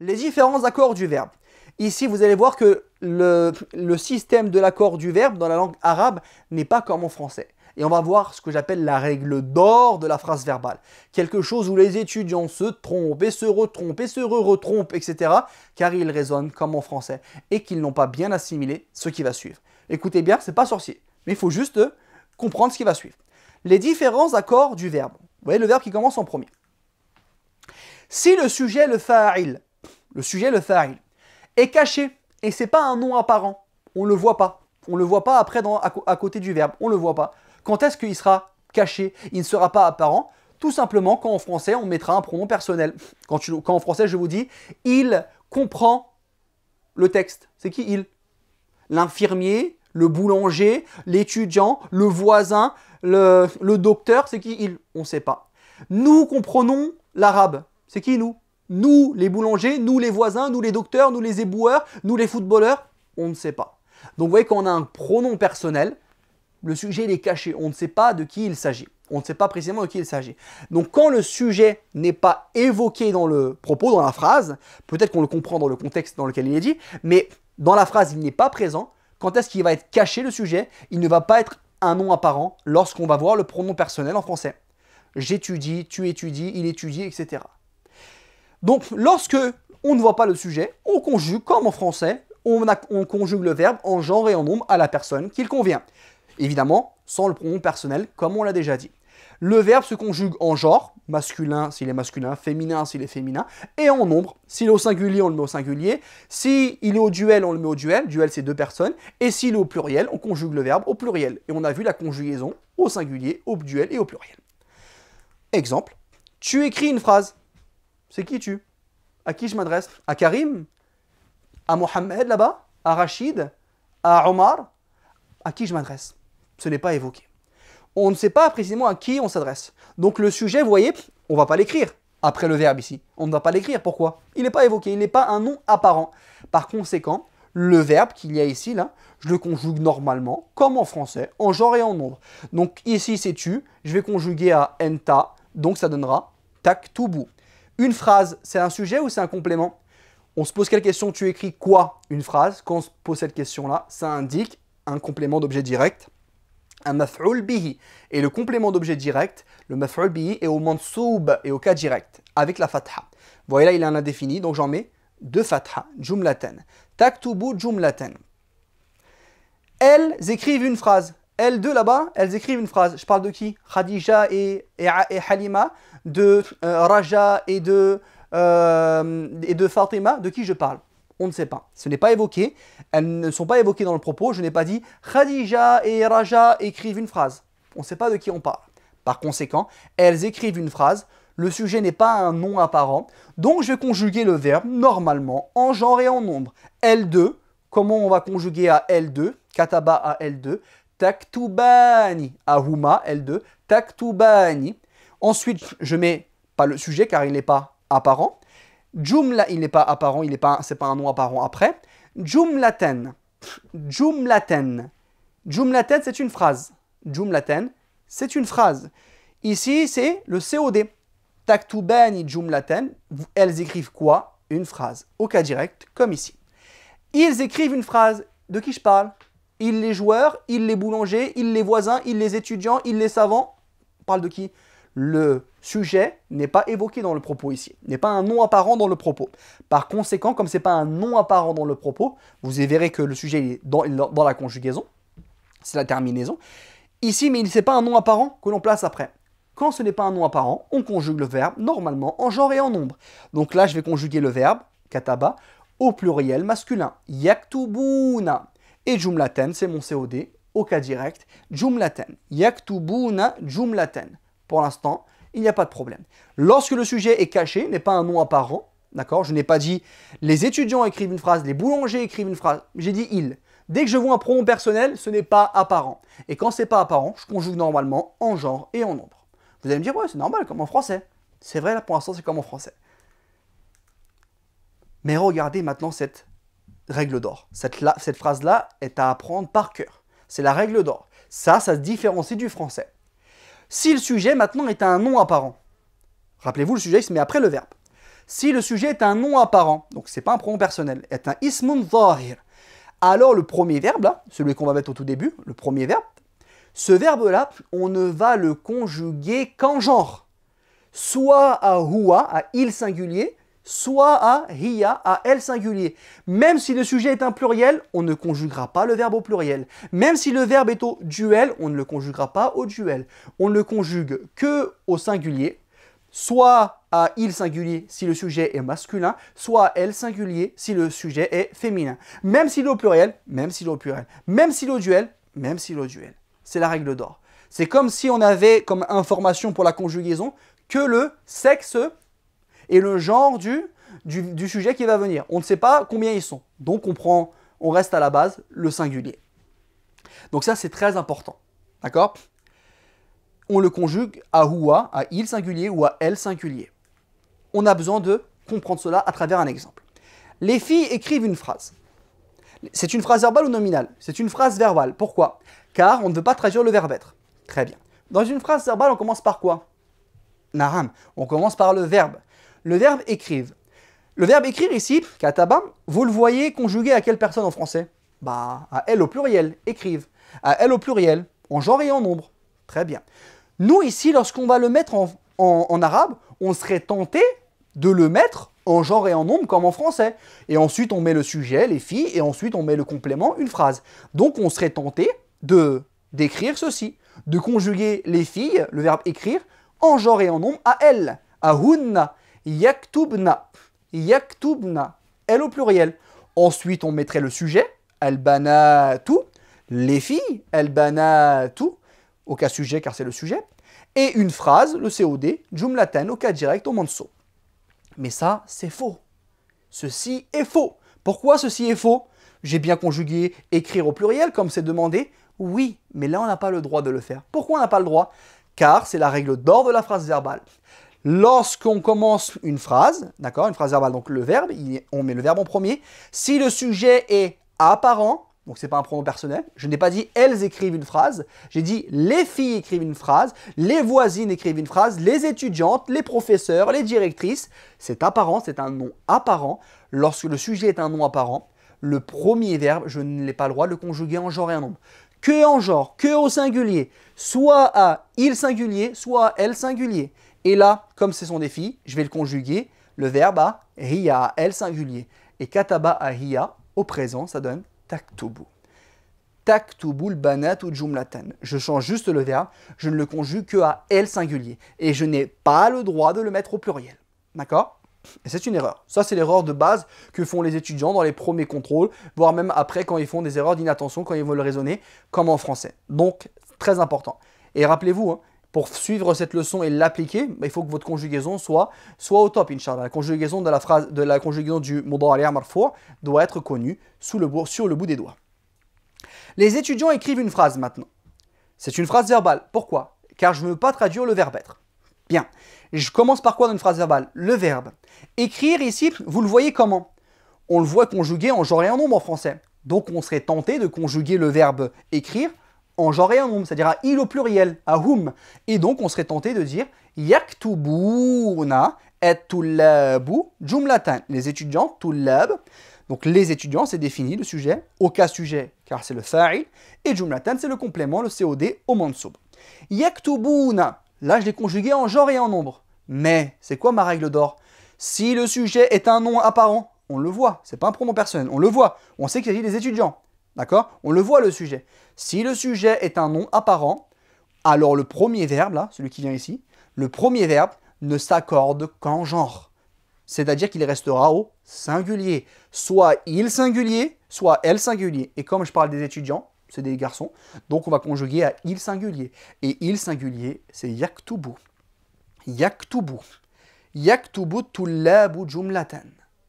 Les différents accords du verbe. Ici, vous allez voir que le, système de l'accord du verbe dans la langue arabe n'est pas comme en français. Et on va voir ce que j'appelle la règle d'or de la phrase verbale. Quelque chose où les étudiants se trompent et se retrompent et se re-retrompent, etc. Car ils raisonnent comme en français et qu'ils n'ont pas bien assimilé ce qui va suivre. Écoutez bien, c'est pas sorcier, mais il faut juste comprendre ce qui va suivre les différents accords du verbe. Vous voyez le verbe qui commence en premier. Si le sujet, le fa'il, le sujet, le fa'il, est caché, et c'est pas un nom apparent, on le voit pas, on le voit pas après dans, à, côté du verbe, on le voit pas. Quand est-ce qu'il sera caché Il ne sera pas apparent Tout simplement quand en français on mettra un pronom personnel. Quand, quand en français je vous dis « il comprend le texte », c'est qui « il » L'infirmier le boulanger, l'étudiant, le voisin, le, docteur, c'est qui On ne sait pas. Nous comprenons l'arabe. C'est qui nous Nous, les boulangers, nous, les voisins, nous, les docteurs, nous, les éboueurs, nous, les footballeurs On ne sait pas. Donc vous voyez, quand on a un pronom personnel, le sujet est caché. On ne sait pas de qui il s'agit. On ne sait pas précisément de qui il s'agit. Donc quand le sujet n'est pas évoqué dans le propos, dans la phrase, peut-être qu'on le comprend dans le contexte dans lequel il est dit, mais dans la phrase, il n'est pas présent, quand est-ce qu'il va être caché le sujet, il ne va pas être un nom apparent lorsqu'on va voir le pronom personnel en français. J'étudie, tu étudies, il étudie, etc. Donc lorsque on ne voit pas le sujet, on conjugue comme en français, on, on conjugue le verbe en genre et en nombre à la personne qu'il convient. Évidemment, sans le pronom personnel, comme on l'a déjà dit. Le verbe se conjugue en genre, masculin s'il est masculin, féminin s'il est féminin, et en nombre. S'il est au singulier, on le met au singulier. S'il est au duel, on le met au duel. Duel, c'est deux personnes. Et s'il est au pluriel, on conjugue le verbe au pluriel. Et on a vu la conjugaison au singulier, au duel et au pluriel. Exemple, tu écris une phrase. C'est qui tu À qui je m'adresse À Karim À Mohamed là-bas À Rachid À Omar À qui je m'adresse Ce n'est pas évoqué on ne sait pas précisément à qui on s'adresse. Donc le sujet, vous voyez, on ne va pas l'écrire après le verbe ici. On ne va pas l'écrire. Pourquoi Il n'est pas évoqué, il n'est pas un nom apparent. Par conséquent, le verbe qu'il y a ici, là, je le conjugue normalement, comme en français, en genre et en nombre. Donc ici, c'est tu, je vais conjuguer à enta, donc ça donnera tac tout bout. Une phrase, c'est un sujet ou c'est un complément On se pose quelle question Tu écris quoi Une phrase. Quand on se pose cette question-là, ça indique un complément d'objet direct un maf'ul bihi. Et le complément d'objet direct, le maf'ul bihi, est au mansoub et au cas direct, avec la fatha. Voilà, il en a défini, donc j'en mets deux fatha, jumlaten. Taktubu jumlaten. Elles écrivent une phrase. Elles deux là-bas, elles écrivent une phrase. Je parle de qui Khadija et, Halima, de euh, Raja et de, euh, et de Fatima, de qui je parle on ne sait pas. Ce n'est pas évoqué. Elles ne sont pas évoquées dans le propos. Je n'ai pas dit Khadija et Raja écrivent une phrase. On ne sait pas de qui on parle. Par conséquent, elles écrivent une phrase. Le sujet n'est pas un nom apparent. Donc je vais conjuguer le verbe normalement en genre et en nombre. L2. Comment on va conjuguer à L2 Kataba à L2. Taktubani à Huma L2. Taktubani. Ensuite, je mets pas le sujet car il n'est pas apparent. Jumla, il n'est pas apparent, il n'est pas, c'est pas un nom apparent après. Jumlaten. Jumlaten. Jumlaten, c'est une phrase. Jumlaten, c'est une phrase. Ici, c'est le COD. Jum jumlaten. Elles écrivent quoi Une phrase. Au cas direct, comme ici. Ils écrivent une phrase. De qui je parle Ils les joueurs, ils les boulangers, ils les voisins, ils les étudiants, ils les savants. On parle de qui Le sujet n'est pas évoqué dans le propos ici, n'est pas un nom apparent dans le propos. Par conséquent, comme ce n'est pas un nom apparent dans le propos, vous verrez que le sujet est dans, la conjugaison, c'est la terminaison. Ici, mais ce n'est pas un nom apparent que l'on place après. Quand ce n'est pas un nom apparent, on conjugue le verbe normalement en genre et en nombre. Donc là, je vais conjuguer le verbe, kataba, au pluriel masculin. Yaktubuna. Et jumlaten, c'est mon COD, au cas direct. Jumlaten. Yaktubuna jumlaten. Pour l'instant, il n'y a pas de problème. Lorsque le sujet est caché, n'est pas un nom apparent, d'accord Je n'ai pas dit les étudiants écrivent une phrase, les boulangers écrivent une phrase, j'ai dit ils. Dès que je vois un pronom personnel, ce n'est pas apparent. Et quand c'est pas apparent, je conjugue normalement en genre et en nombre. Vous allez me dire, ouais, c'est normal, comme en français. C'est vrai, là, pour l'instant, c'est comme en français. Mais regardez maintenant cette règle d'or. Cette, cette phrase-là est à apprendre par cœur. C'est la règle d'or. Ça, ça se différencie du français. Si le sujet maintenant est un nom apparent, rappelez-vous, le sujet se met après le verbe. Si le sujet est un nom apparent, donc ce n'est pas un pronom personnel, est un ismun zahir, alors le premier verbe celui qu'on va mettre au tout début, le premier verbe, ce verbe là, on ne va le conjuguer qu'en genre, soit à hua », à il singulier, soit à hiya, à elle singulier. Même si le sujet est un pluriel, on ne conjuguera pas le verbe au pluriel. Même si le verbe est au duel, on ne le conjuguera pas au duel. On ne le conjugue que au singulier, soit à il singulier si le sujet est masculin, soit à elle singulier si le sujet est féminin. Même si au pluriel, même si au pluriel, même si au duel, même si au duel. C'est la règle d'or. C'est comme si on avait comme information pour la conjugaison que le sexe et le genre du, sujet qui va venir. On ne sait pas combien ils sont. Donc on prend, on reste à la base, le singulier. Donc ça c'est très important. D'accord On le conjugue à ou à il singulier ou à elle singulier. On a besoin de comprendre cela à travers un exemple. Les filles écrivent une phrase. C'est une phrase verbale ou nominale C'est une phrase verbale. Pourquoi Car on ne veut pas traduire le verbe être. Très bien. Dans une phrase verbale, on commence par quoi Naram. On commence par le verbe le verbe écrive ». Le verbe écrire ici, kataba, vous le voyez conjugué à quelle personne en français Bah, à elle au pluriel, écrive ». À elle au pluriel, en genre et en nombre. Très bien. Nous, ici, lorsqu'on va le mettre en, arabe, on serait tenté de le mettre en genre et en nombre comme en français. Et ensuite, on met le sujet, les filles, et ensuite, on met le complément, une phrase. Donc, on serait tenté de d'écrire ceci, de conjuguer les filles, le verbe écrire, en genre et en nombre à elle », à hunna. Yaktubna. Yaktubna. Elle au pluriel. Ensuite, on mettrait le sujet. tout. Les filles. Albanatou. Au cas sujet, car c'est le sujet. Et une phrase, le COD. jumlaten, au cas direct, au manso. Mais ça, c'est faux. Ceci est faux. Pourquoi ceci est faux J'ai bien conjugué écrire au pluriel comme c'est demandé. Oui, mais là on n'a pas le droit de le faire. Pourquoi on n'a pas le droit Car c'est la règle d'or de la phrase verbale. Lorsqu'on commence une phrase, d'accord, une phrase verbale, donc le verbe, on met le verbe en premier. Si le sujet est apparent, donc n'est pas un pronom personnel, je n'ai pas dit elles écrivent une phrase, j'ai dit les filles écrivent une phrase, les voisines écrivent une phrase, les étudiantes, les professeurs, les directrices. C'est apparent, c'est un nom apparent. Lorsque le sujet est un nom apparent, le premier verbe, je n'ai pas le droit de le conjuguer en genre et en nombre. Que en genre, que au singulier, soit à il singulier, soit à elle singulier. Et là, comme c'est son défi, je vais le conjuguer, le verbe à ria, à L singulier. Et kataba à ria, au présent, ça donne taktubu. Taktubul banat ou jumlatan. Je change juste le verbe, je ne le conjugue que à L singulier. Et je n'ai pas le droit de le mettre au pluriel. D'accord et c'est une erreur. Ça, c'est l'erreur de base que font les étudiants dans les premiers contrôles, voire même après quand ils font des erreurs d'inattention, quand ils veulent raisonner, comme en français. Donc, très important. Et rappelez-vous, hein, pour suivre cette leçon et l'appliquer, bah, il faut que votre conjugaison soit, soit au top, Inch'Allah. La conjugaison de la phrase, de la conjugaison du marfou' doit être connue sous le, sur le bout des doigts. Les étudiants écrivent une phrase maintenant. C'est une phrase verbale. Pourquoi Car je ne veux pas traduire le verbe être. Bien. Je commence par quoi dans une phrase verbale Le verbe. Écrire ici, vous le voyez comment On le voit conjugué en genre et en nombre en français. Donc on serait tenté de conjuguer le verbe écrire en genre et en nombre, c'est-à-dire à il au pluriel, à hum. Et donc on serait tenté de dire yaktubuna et tullabu latin Les étudiants, tullab. Donc les étudiants, c'est défini le sujet, au cas sujet, car c'est le fa'il, et latin c'est le complément, le COD au mansoub. Yaktubuna, là je l'ai conjugué en genre et en nombre. Mais c'est quoi ma règle d'or Si le sujet est un nom apparent, on le voit, c'est pas un pronom personnel, on le voit, on sait qu'il s'agit des étudiants. D'accord On le voit le sujet. Si le sujet est un nom apparent, alors le premier verbe, là, celui qui vient ici, le premier verbe ne s'accorde qu'en genre. C'est-à-dire qu'il restera au singulier. Soit il singulier, soit elle singulier. Et comme je parle des étudiants, c'est des garçons, donc on va conjuguer à il singulier. Et il singulier, c'est yaktubu. Yaktubu. Yaktubu tullabu jumlatan.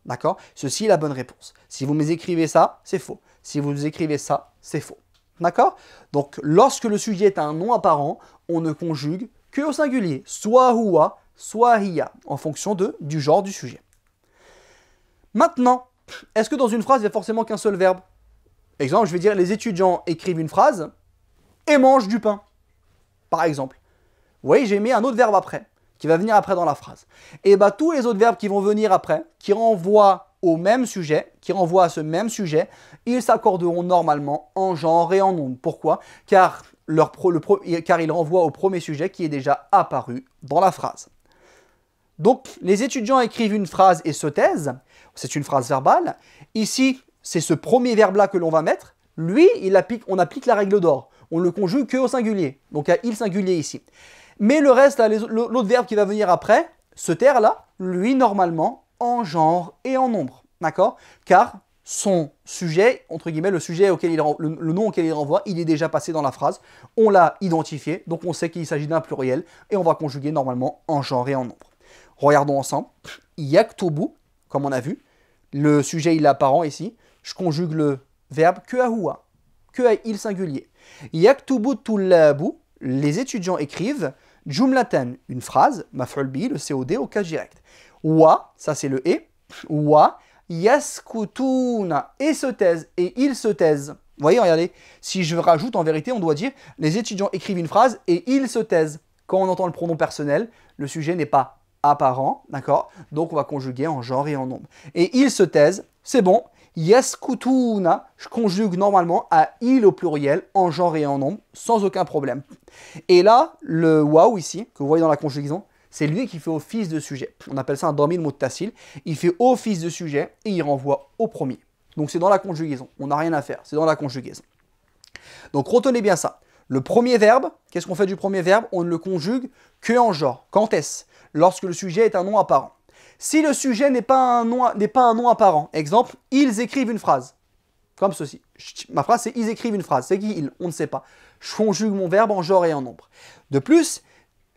D'accord Ceci est la bonne réponse. Si vous écrivez ça, c'est faux. Si vous écrivez ça, c'est faux. D'accord Donc, lorsque le sujet est un nom apparent, on ne conjugue que au singulier, soit hua, soit hiya, en fonction de, du genre du sujet. Maintenant, est-ce que dans une phrase, il n'y a forcément qu'un seul verbe Exemple, je vais dire les étudiants écrivent une phrase et mangent du pain, par exemple. Vous voyez, j'ai mis un autre verbe après, qui va venir après dans la phrase. Et eh bien, tous les autres verbes qui vont venir après, qui renvoient au même sujet, qui renvoie à ce même sujet, ils s'accorderont normalement en genre et en nombre. Pourquoi car, leur pro, le pro, car ils renvoient au premier sujet qui est déjà apparu dans la phrase. Donc, les étudiants écrivent une phrase et se taisent. C'est une phrase verbale. Ici, c'est ce premier verbe-là que l'on va mettre. Lui, il applique, on applique la règle d'or. On ne le conjugue que au singulier. Donc, à il singulier ici. Mais le reste, l'autre verbe qui va venir après, se taire là, lui, normalement, en genre et en nombre. D'accord Car son sujet, entre guillemets, le sujet auquel il le, nom auquel il renvoie, il est déjà passé dans la phrase. On l'a identifié, donc on sait qu'il s'agit d'un pluriel et on va conjuguer normalement en genre et en nombre. Regardons ensemble. Yaktobu, comme on a vu, le sujet il est apparent ici. Je conjugue le verbe que ahua, que à il singulier. la tullabu, les étudiants écrivent. Jumlatan, une phrase, maf'ul le COD au cas direct. Wa, ça c'est le et. Wa, yaskutuna, et se taisent, et il se taisent. Vous voyez, regardez, si je rajoute en vérité, on doit dire les étudiants écrivent une phrase et ils se taisent. Quand on entend le pronom personnel, le sujet n'est pas apparent, d'accord Donc on va conjuguer en genre et en nombre. Et ils se taisent, c'est bon. Yaskutuna, je conjugue normalement à il au pluriel, en genre et en nombre, sans aucun problème. Et là, le waouh ici, que vous voyez dans la conjugaison, c'est lui qui fait office de sujet. On appelle ça un de muttasil. Il fait office de sujet et il renvoie au premier. Donc c'est dans la conjugaison. On n'a rien à faire, c'est dans la conjugaison. Donc retenez bien ça. Le premier verbe, qu'est-ce qu'on fait du premier verbe On ne le conjugue que en genre. Quand est-ce Lorsque le sujet est un nom apparent. Si le sujet n'est pas un nom, n'est pas un nom apparent, exemple, ils écrivent une phrase. Comme ceci. Ma phrase, c'est ils écrivent une phrase. C'est qui ils On ne sait pas. Je conjugue mon verbe en genre et en nombre. De plus,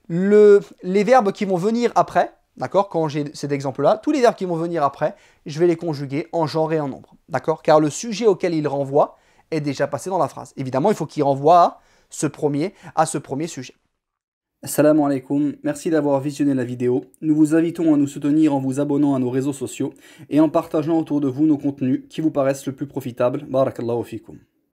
les verbes qui vont venir après, d'accord, quand j'ai cet exemple-là, tous les verbes qui vont venir après, je vais les conjuguer en genre et en nombre, d'accord, car le sujet auquel il renvoie est déjà passé dans la phrase. Évidemment, il faut qu'il renvoie à ce premier, à ce premier sujet. Salam alaikum, merci d'avoir visionné la vidéo. Nous vous invitons à nous soutenir en vous abonnant à nos réseaux sociaux et en partageant autour de vous nos contenus qui vous paraissent le plus profitable. Barakallahu fikum.